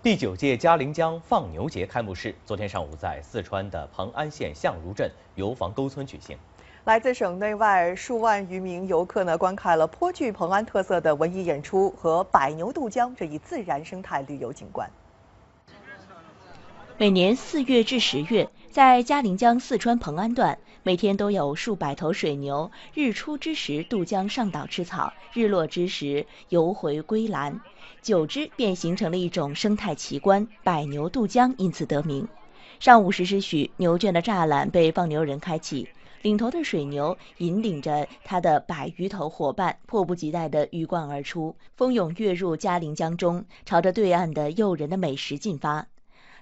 第九届嘉陵江放牛节开幕式昨天上午在四川的蓬安县相如镇油房沟村举行。来自省内外数万余名游客呢，观看了颇具蓬安特色的文艺演出和百牛渡江这一自然生态旅游景观。每年四月至十月，在嘉陵江四川蓬安段，每天都有数百头水牛。日出之时渡江上岛吃草，日落之时游回归栏。久之，便形成了一种生态奇观——百牛渡江，因此得名。上午十时许，牛圈的栅栏被放牛人开启，领头的水牛引领着他的百余头伙伴，迫不及待地鱼贯而出，蜂拥跃入嘉陵江中，朝着对岸的诱人的美食进发。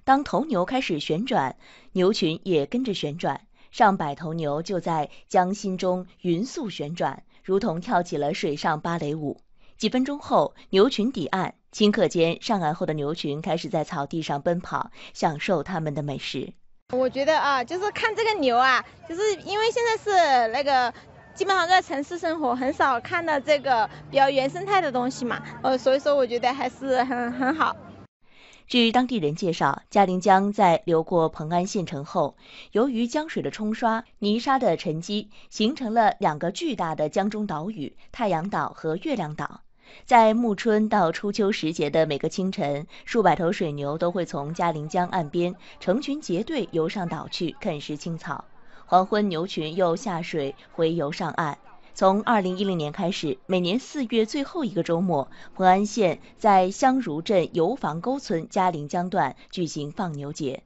当头牛开始旋转，牛群也跟着旋转，上百头牛就在江心中匀速旋转，如同跳起了水上芭蕾舞。几分钟后，牛群抵岸，顷刻间，上岸后的牛群开始在草地上奔跑，享受他们的美食。我觉得啊，就是看这个牛啊，就是因为现在是那个基本上在城市生活，很少看到这个比较原生态的东西嘛，呃，所以说我觉得还是很很好。据当地人介绍，嘉陵江在流过蓬安县城后，由于江水的冲刷、泥沙的沉积，形成了两个巨大的江中岛屿——太阳岛和月亮岛。在暮春到初秋时节的每个清晨，数百头水牛都会从嘉陵江岸边成群结队游上岛去啃食青草，黄昏牛群又下水回游上岸。从2010年开始，每年四月最后一个周末，蓬安县在相如镇油房沟村嘉陵江段举行放牛节。